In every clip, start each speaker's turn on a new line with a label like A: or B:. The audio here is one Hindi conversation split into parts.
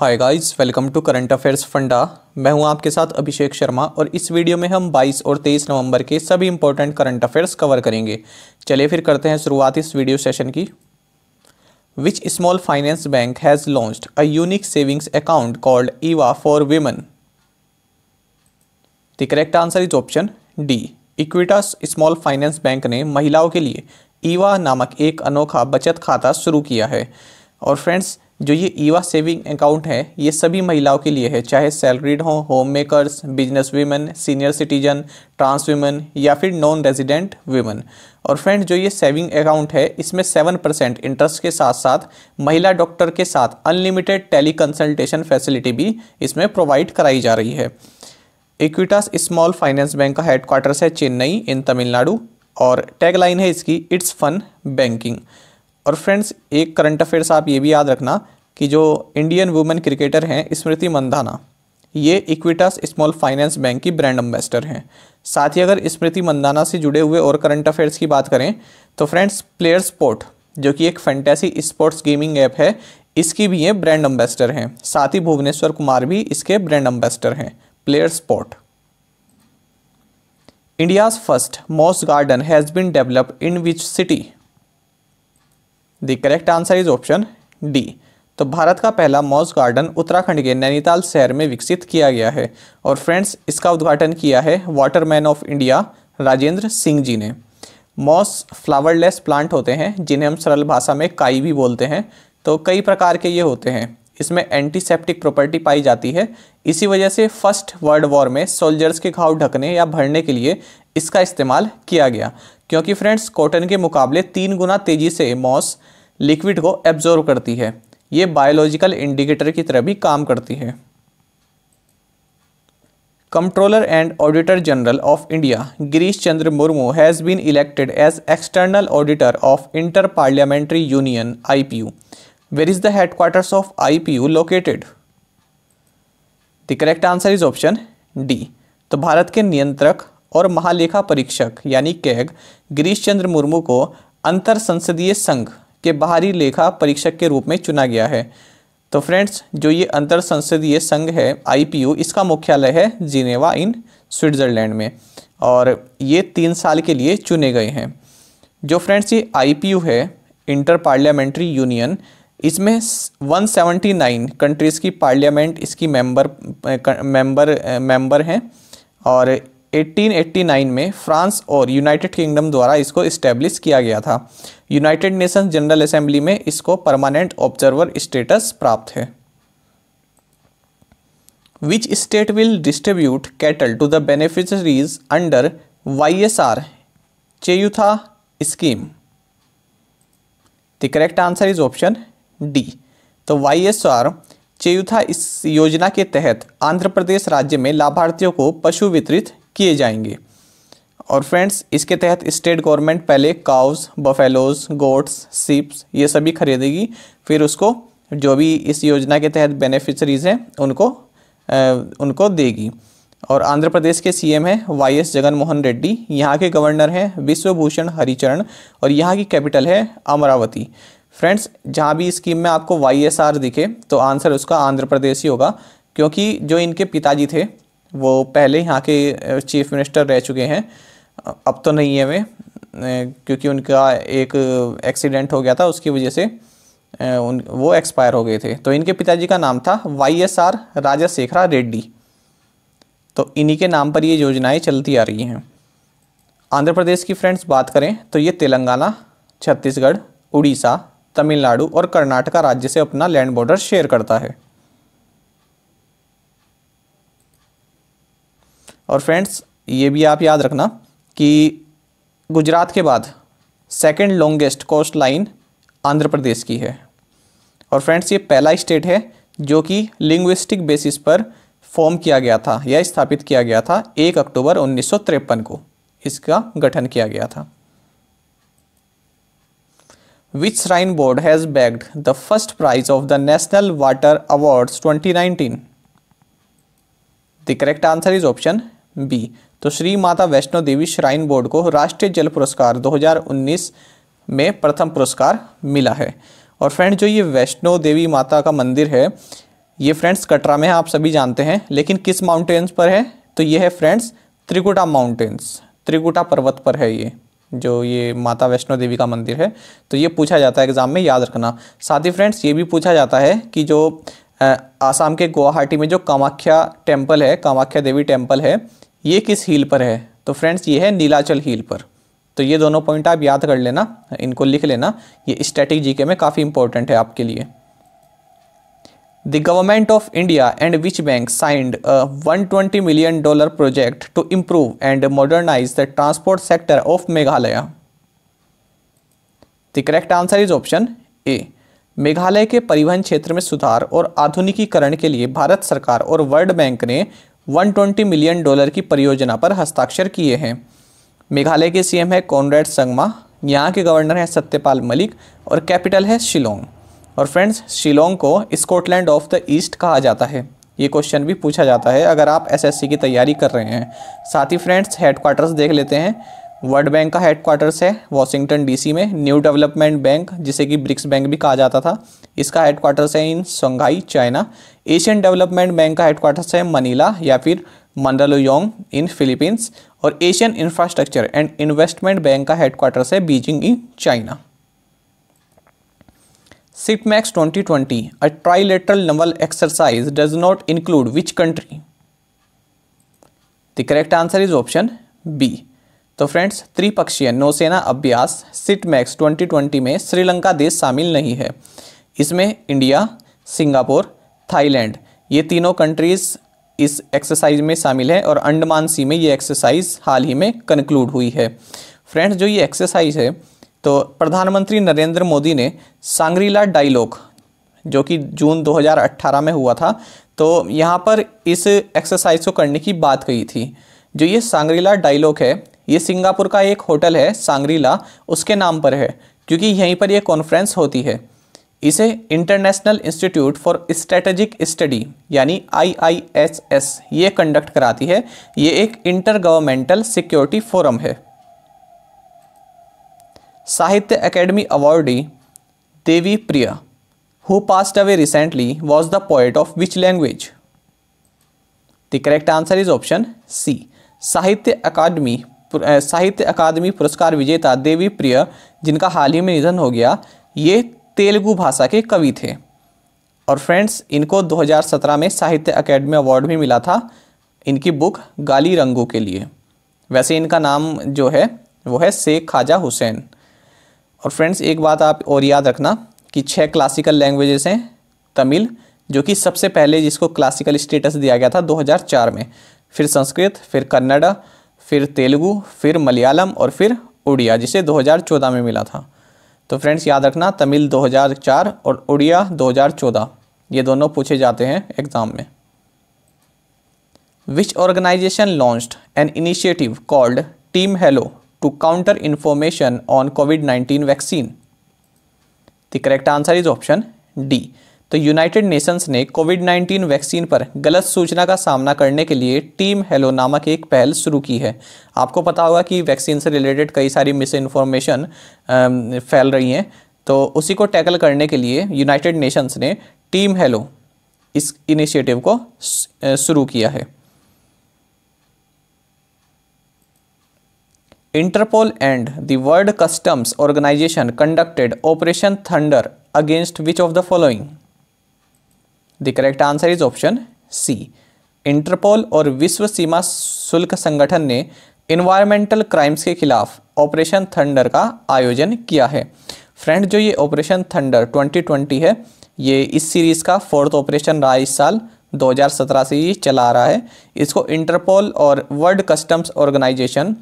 A: Hi guys welcome to current affairs funda मैं हूं आपके साथ अभिषेक शर्मा और इस वीडियो में हम 22 और 23 नवंबर के सभी इंपॉर्टेंट करंट अफेयर्स कवर करेंगे चलिए फिर करते हैं शुरुआत इस वीडियो सेशन की which small finance bank has launched a unique savings account called Eva for women the correct answer is option D Equitas small finance bank ने महिलाओं के लिए ईवा नामक एक अनोखा बचत खाता शुरू किया है और फ्रेंड्स जो ये ईवा सेविंग अकाउंट है ये सभी महिलाओं के लिए है चाहे सैलरीड हों home makers business women senior citizen trans women या फिर नॉन रेजिडेंट वीमन और फ्रेंड जो ये सेविंग अकाउंट है इसमें सेवन परसेंट इंटरेस्ट के साथ साथ महिला डॉक्टर के साथ अनलिमिटेड टेली कंसल्टेशन फैसिलिटी भी इसमें प्रोवाइड कराई जा रही है इक्विटास स्मॉल फाइनेंस बैंक का हेडक्वार्टर्स है चेन्नई इन तमिलनाडु और टैगलाइन है इसकी इट्स फन बैंकिंग और फ्रेंड्स एक करंट अफेयर्स आप ये भी याद रखना कि जो इंडियन वुमेन क्रिकेटर हैं स्मृति मंदाना ये इक्विटास स्मॉल फाइनेंस बैंक की ब्रांड एम्बेसडर हैं साथ ही अगर स्मृति मंदाना से जुड़े हुए और करंट अफेयर्स की बात करें तो फ्रेंड्स प्लेयर स्पोर्ट जो कि एक फैंटेसी स्पोर्ट्स गेमिंग ऐप है इसकी भी ये ब्रांड एम्बेसडर हैं साथ ही भुवनेश्वर कुमार भी इसके ब्रांड एम्बेसडर हैं player sport India's first moss garden has been developed in which city the correct answer is option D तो भारत का पहला मॉज गार्डन उत्तराखंड के नैनीताल शहर में विकसित किया गया है और फ्रेंड्स इसका उद्घाटन किया है waterman of India Rajendra Singh ji ने मॉस फ्लावरलेस प्लांट होते हैं जिन्हें हम सरल भाषा में काई भी बोलते हैं तो कई प्रकार के ये होते हैं इसमें एंटीसेप्टिक प्रॉपर्टी पाई जाती है इसी वजह से फर्स्ट वर्ल्ड वॉर में सोल्जर्स के घाव ढकने या भरने के लिए इसका इस्तेमाल किया गया क्योंकि फ्रेंड्स कॉटन के मुकाबले तीन गुना तेज़ी से मॉस लिक्विड को एब्जॉर्व करती है ये बायोलॉजिकल इंडिकेटर की तरह भी काम करती है controller and auditor general of India Girish Chandra Murmu has been elected as external auditor of inter parliamentary union I P U where is the headquarters of I P U located the correct answer is option D तो भारत के नियंत्रक और महालेखा परीक्षक यानी कैग गिरीश चंद्र मुर्मू को अंतर संसदीय संघ के बाहरी लेखा परीक्षक के रूप में चुना गया है तो फ्रेंड्स जो ये अंतर संसदीय संघ है आईपीयू इसका मुख्यालय है जिनेवा इन स्विट्ज़रलैंड में और ये तीन साल के लिए चुने गए हैं जो फ्रेंड्स ये आईपीयू है इंटर पार्लियामेंट्री यूनियन इसमें 179 कंट्रीज़ की पार्लियामेंट इसकी मेंबर मेंबर मेंबर हैं और 1889 में फ्रांस और यूनाइटेड किंगडम द्वारा इसको इस्टेब्लिश किया गया था यूनाइटेड नेशंस जनरल असेंबली में इसको परमानेंट ऑब्जर्वर स्टेटस प्राप्त है which state will distribute cattle to the beneficiaries under Y S R Cheyutha scheme the correct answer is option D तो वाई एस आर चेयूथा इस योजना के तहत आंध्र प्रदेश राज्य में लाभार्थियों को पशु वितरित किए जाएंगे और फ्रेंड्स इसके तहत स्टेट गवर्नमेंट पहले काउस बफेलोज गोट्स सिप्स ये सभी खरीदेगी फिर उसको जो भी इस योजना के तहत बेनिफिशरीज हैं उनको आ, उनको देगी और आंध्र प्रदेश के सीएम हैं वाई एस जगन मोहन रेड्डी यहाँ के गवर्नर हैं विश्वभूषण हरिचरण और यहाँ की कैपिटल है अमरावती फ्रेंड्स जहाँ भी स्कीम में आपको वाई दिखे तो आंसर उसका आंध्र प्रदेश ही होगा क्योंकि जो इनके पिताजी थे वो पहले यहाँ के चीफ मिनिस्टर रह चुके हैं अब तो नहीं है वे क्योंकि उनका एक एक्सीडेंट हो गया था उसकी वजह से उन वो एक्सपायर हो गए थे तो इनके पिताजी का नाम था Y S R Raja Sekhara Reddy तो इन्हीं के नाम पर ये योजनाएं चलती आ रही हैं आंध्र प्रदेश की फ्रेंड्स बात करें तो ये तेलंगाना छत्तीसगढ़ उड़ीसा तमिलनाडु और कर्नाटका राज्य से अपना लैंड बॉर्डर शेयर करता है और फ्रेंड्स ये भी आप याद रखना कि गुजरात के बाद second longest coast line Andhra Pradesh की है और फ्रेंड्स ये पहला स्टेट है जो कि लिंग्विस्टिक बेसिस पर फॉर्म किया गया था या स्थापित किया गया था एक अक्टूबर उन्नीस को इसका गठन किया गया था which shrine board has bagged the first prize of the national water awards 2019? The correct answer is option B तो श्री माता वैष्णो देवी श्राइन बोर्ड को राष्ट्रीय जल पुरस्कार 2019 में प्रथम पुरस्कार मिला है और फ्रेंड जो ये वैष्णो देवी माता का मंदिर है ये फ्रेंड्स कटरा में है आप सभी जानते हैं लेकिन किस माउंटेन्स पर है तो ये है फ्रेंड्स त्रिकुटा माउंटेन्स त्रिकुटा पर्वत पर है ये जो ये माता वैष्णो देवी का मंदिर है तो ये पूछा जाता है एग्ज़ाम में याद रखना साथ ही फ्रेंड्स ये भी पूछा जाता है कि जो आसाम के गुवाहाटी में जो कामाख्या टेम्पल है कामाख्या देवी टेम्पल है ये किस हील पर है तो फ्रेंड्स ये है नीलाचल हील पर तो ये दोनों पॉइंट आप याद कर लेना इनको लिख लेना ये स्टैटिक जीके में काफ़ी इंपॉर्टेंट है आपके लिए the government of India and which bank signed one twenty million dollar project to improve and modernise the transport sector of Meghalaya the correct answer is option A Meghalaya के परिवहन क्षेत्र में सुधार और आधुनिकीकरण के लिए भारत सरकार और वर्ल्ड बैंक ने 120 मिलियन डॉलर की परियोजना पर हस्ताक्षर किए हैं मेघालय के सीएम है कॉनरेड संगमा यहाँ के गवर्नर हैं सत्यपाल मलिक और कैपिटल है शिलोंग और फ्रेंड्स शिलोंग को स्कॉटलैंड ऑफ द ईस्ट कहा जाता है ये क्वेश्चन भी पूछा जाता है अगर आप एसएससी की तैयारी कर रहे हैं साथ ही फ्रेंड्स हेडक्वार्टर्स देख लेते हैं वर्ल्ड बैंक का हेडक्वार्टर्स है वॉशिंगटन डीसी में न्यू डेवलपमेंट बैंक जिसे कि ब्रिक्स बैंक भी कहा जाता था इसका हेडक्वार्टर्स है in Shanghai China Asian development bank का हेडक्वार्टर्स है मनीला या फिर मंडलोयोंग इन फिलीपींस और Asian infrastructure and investment bank का हेडक्वार्टर्स है Beijing in China twenty 2020, a trilateral naval exercise does not include which country the correct answer is option B तो फ्रेंड्स त्रिपक्षीय नौसेना अभ्यास सिटमैक्स 2020 में श्रीलंका देश शामिल नहीं है इसमें इंडिया सिंगापुर थाईलैंड ये तीनों कंट्रीज़ इस एक्सरसाइज में शामिल है और अंडमान सी में ये एक्सरसाइज हाल ही में कंक्लूड हुई है फ्रेंड्स जो ये एक्सरसाइज है तो प्रधानमंत्री नरेंद्र मोदी ने सांग्रीला डायलॉग जो कि जून 2018 में हुआ था तो यहाँ पर इस एक्सरसाइज को करने की बात कही थी जो ये सांग्रीला डायलॉग है ये सिंगापुर का एक होटल है सांगरीला उसके नाम पर है क्योंकि यहीं पर यह कॉन्फ्रेंस होती है इसे international institute for strategic study यानी आईआईएसएस ये कंडक्ट कराती है ये एक इंटर गवर्नमेंटल सिक्योरिटी फोरम है Sahitya Akademi awardee Devi Priya who passed away recently was the poet of which language the correct answer is option C Sahitya Akademi साहित्य अकादमी पुरस्कार विजेता देवी प्रिय जिनका हाल ही में निधन हो गया ये तेलुगु भाषा के कवि थे और फ्रेंड्स इनको 2017 में साहित्य अकेडमी अवार्ड भी मिला था इनकी बुक गाली रंगों के लिए वैसे इनका नाम जो है वो है शेख खाजा हुसैन और फ्रेंड्स एक बात आप और याद रखना कि छः क्लासिकल लैंग्वेजेस हैं तमिल जो कि सबसे पहले जिसको क्लासिकल स्टेटस दिया गया था 2004 में फिर संस्कृत फिर कन्नड़ा फिर तेलुगु फिर मलयालम और फिर उड़िया जिसे 2014 में मिला था तो फ्रेंड्स याद रखना तमिल 2004 और उड़िया 2014 ये दोनों पूछे जाते हैं एग्ज़ाम में which organisation launched an initiative called Team Halo to counter information on COVID 19 vaccine the correct answer is option D तो यूनाइटेड नेशंस ने कोविड 19 वैक्सीन पर गलत सूचना का सामना करने के लिए टीम हेलो नामक एक पहल शुरू की है आपको पता होगा कि वैक्सीन से रिलेटेड कई सारी मिस इन्फॉर्मेशन फैल रही हैं तो उसी को टैकल करने के लिए यूनाइटेड नेशंस ने टीम हेलो इस इनिशिएटिव को शुरू किया है Interpol and the World Customs Organisation conducted operation Thunder against which of the following the correct answer is option C Interpol और विश्व सीमा शुल्क संगठन ने इन्वायरमेंटल क्राइम्स के खिलाफ ऑपरेशन थंडर का आयोजन किया है फ्रेंड जो ये ऑपरेशन थंडर 2020 है ये इस सीरीज़ का फोर्थ ऑपरेशन रहा इस साल 2017 से ये चला आ रहा है इसको इंटरपोल और वर्ल्ड कस्टम्स ऑर्गेनाइजेशन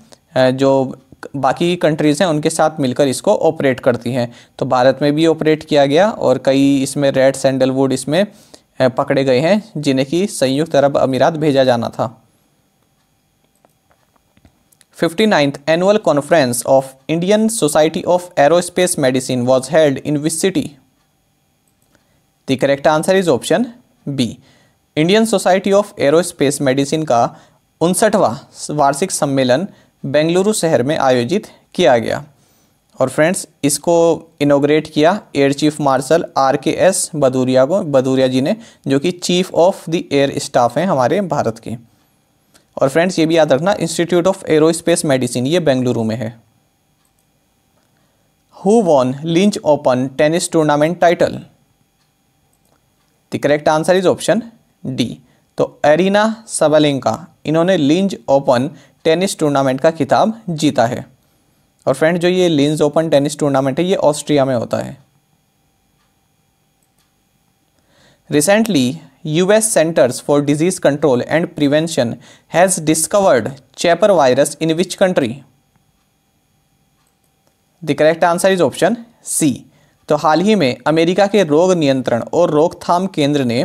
A: जो बाकी कंट्रीज़ हैं उनके साथ मिलकर इसको ऑपरेट करती हैं तो भारत में भी ऑपरेट किया गया और कई इसमें रेड सैंडलवुड इसमें पकड़े गए हैं जिन्हें कि संयुक्त अरब अमीरात भेजा जाना था fifty ninth annual conference of Indian society of aerospace medicine was held in which city the correct answer is option B Indian society of aerospace medicine का उनसठवां वार्षिक सम्मेलन बेंगलुरु शहर में आयोजित किया गया और फ्रेंड्स इसको इनोग्रेट किया air chief marshal R K S Bhadauria को बदूरिया जी ने जो कि chief of the air staff हैं हमारे भारत के और फ्रेंड्स ये भी याद रखना इंस्टीट्यूट ऑफ एरोस्पेस मेडिसिन ये बेंगलुरु में है who won Linz open tennis tournament title the correct answer is option D तो एरिना सबलिंका इन्होंने लिंज ओपन टेनिस टूर्नामेंट का खिताब जीता है और फ्रेंड जो ये लिंस ओपन टेनिस टूर्नामेंट है ये ऑस्ट्रिया में होता है recently US Centers for disease control and prevention has discovered Chapare virus in which country the correct answer is option C तो हाल ही में अमेरिका के रोग नियंत्रण और रोकथाम केंद्र ने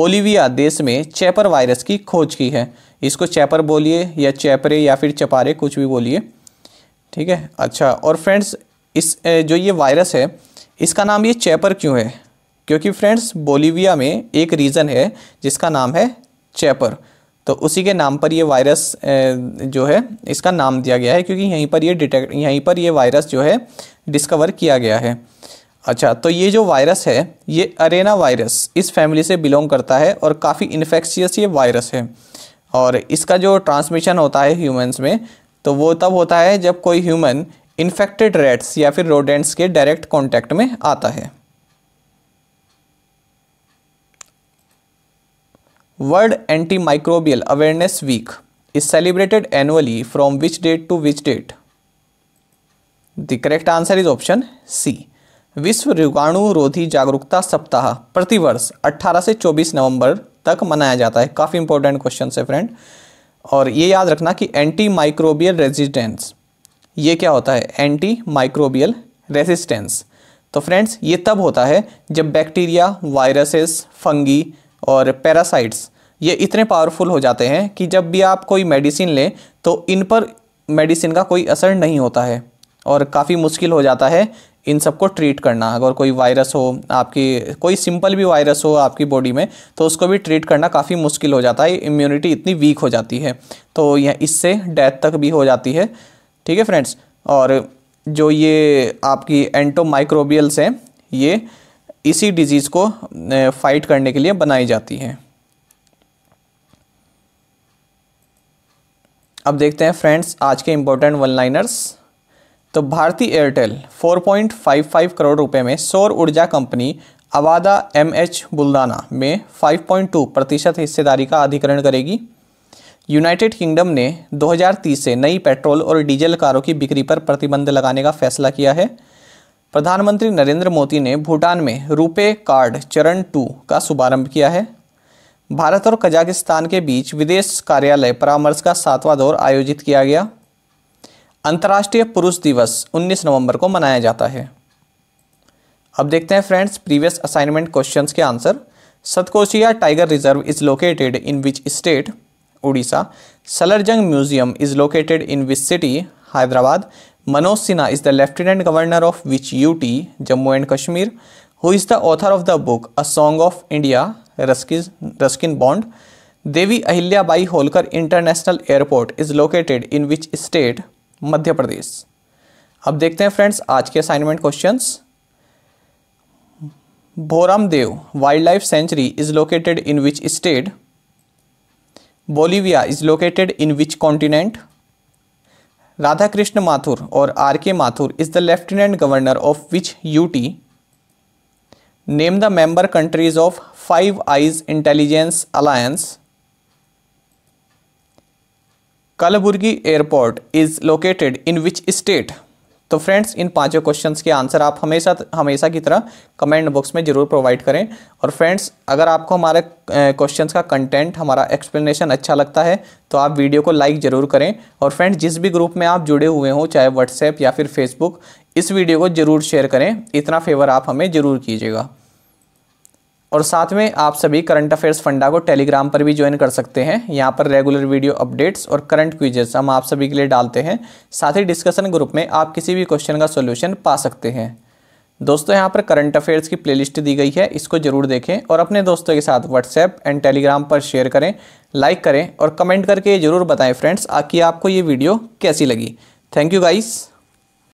A: बोलिविया देश में चैपर वायरस की खोज की है इसको चैपर बोलिए या चैपरे या फिर चपारे कुछ भी बोलिए ठीक है अच्छा और फ्रेंड्स इस जो ये वायरस है इसका नाम ये चैपर क्यों है क्योंकि फ्रेंड्स बोलीविया में एक रीज़न है जिसका नाम है चैपर तो उसी के नाम पर ये वायरस जो है इसका नाम दिया गया है क्योंकि यहीं पर ये डिटेक्ट यहीं पर ये वायरस जो है डिस्कवर किया गया है अच्छा तो ये जो वायरस है ये अरेना वायरस इस फैमिली से बिलोंग करता है और काफ़ी इन्फेक्शियस ये वायरस है और इसका जो ट्रांसमिशन होता है ह्यूमंस में तो वो तब होता है जब कोई ह्यूमन इन्फेक्टेड रेट्स या फिर रोडेंट्स के डायरेक्ट कॉन्टैक्ट में आता है world antimicrobial awareness week is celebrated annually from which date to which date the correct answer is option C विश्व रोगाणु रोधी जागरूकता सप्ताह प्रतिवर्ष 18 से 24 नवंबर तक मनाया जाता है काफ़ी इंपॉर्टेंट क्वेश्चन है फ्रेंड और ये याद रखना कि एंटी माइक्रोबियल रेजिस्टेंस ये क्या होता है एंटी माइक्रोबियल रेजिस्टेंस तो फ्रेंड्स ये तब होता है जब बैक्टीरिया वायरसेस फंगी और पैरासाइट्स ये इतने पावरफुल हो जाते हैं कि जब भी आप कोई मेडिसिन लें तो इन पर मेडिसिन का कोई असर नहीं होता है और काफ़ी मुश्किल हो जाता है इन सबको ट्रीट करना अगर कोई वायरस हो आपकी कोई सिंपल भी वायरस हो आपकी बॉडी में तो उसको भी ट्रीट करना काफ़ी मुश्किल हो जाता है इम्यूनिटी इतनी वीक हो जाती है तो यह इससे डेथ तक भी हो जाती है ठीक है फ्रेंड्स और जो ये आपकी एंटोमाइक्रोबियल्स हैं ये इसी डिजीज़ को फाइट करने के लिए बनाई जाती हैं अब देखते हैं फ्रेंड्स आज के इम्पोर्टेंट वन लाइनर्स तो भारती एयरटेल 4.55 करोड़ रुपए में सौर ऊर्जा company Avaada M H Buldhana में 5.2 प्रतिशत हिस्सेदारी का अधिग्रहण करेगी यूनाइटेड किंगडम ने 2030 से नई पेट्रोल और डीजल कारों की बिक्री पर प्रतिबंध लगाने का फैसला किया है प्रधानमंत्री नरेंद्र मोदी ने भूटान में रुपे कार्ड चरण टू का शुभारंभ किया है भारत और कजाकिस्तान के बीच विदेश कार्यालय परामर्श का सातवां दौर आयोजित किया गया अंतर्राष्ट्रीय पुरुष दिवस 19 नवंबर को मनाया जाता है अब देखते हैं फ्रेंड्स प्रीवियस असाइनमेंट क्वेश्चंस के answer Satkosia tiger reserve is located in which state Orissa Salar Jung museum is located in which city Hyderabad Manoj Sinha is the lieutenant governor of which UT Jammu and Kashmir who is the author of the book a song of India Ruskin Bond Devi Ahilyabai Holkar international airport is located in which state Madhya Pradesh अब देखते हैं फ्रेंड्स आज के assignment questions Bhoramdeo wildlife sanctuary is located in which state Bolivia is located in which continent Radha Krishna Mathur और R K Mathur is the lieutenant governor of which UT name the member countries of Five Eyes intelligence alliance Kalaburagi airport is located in which state तो फ्रेंड्स इन पांचों क्वेश्चंस के आंसर आप हमेशा हमेशा की तरह कमेंट बॉक्स में ज़रूर प्रोवाइड करें और फ्रेंड्स अगर आपको हमारे क्वेश्चंस का कंटेंट हमारा एक्सप्लेनेशन अच्छा लगता है तो आप वीडियो को लाइक ज़रूर करें और फ्रेंड्स जिस भी ग्रुप में आप जुड़े हुए हों चाहे व्हाट्सएप या फिर फेसबुक इस वीडियो को ज़रूर शेयर करें इतना फेवर आप हमें ज़रूर कीजिएगा और साथ में आप सभी करंट अफेयर्स फंडा को टेलीग्राम पर भी ज्वाइन कर सकते हैं यहाँ पर रेगुलर वीडियो अपडेट्स और करंट क्विजेस हम आप सभी के लिए डालते हैं साथ ही डिस्कशन ग्रुप में आप किसी भी क्वेश्चन का सोल्यूशन पा सकते हैं दोस्तों यहाँ पर करंट अफेयर्स की प्लेलिस्ट दी गई है इसको ज़रूर देखें और अपने दोस्तों के साथ व्हाट्सएप एंड टेलीग्राम पर शेयर करें लाइक करें और कमेंट करके ज़रूर बताएं फ्रेंड्स कि आपको ये वीडियो कैसी लगी थैंक यू गाइस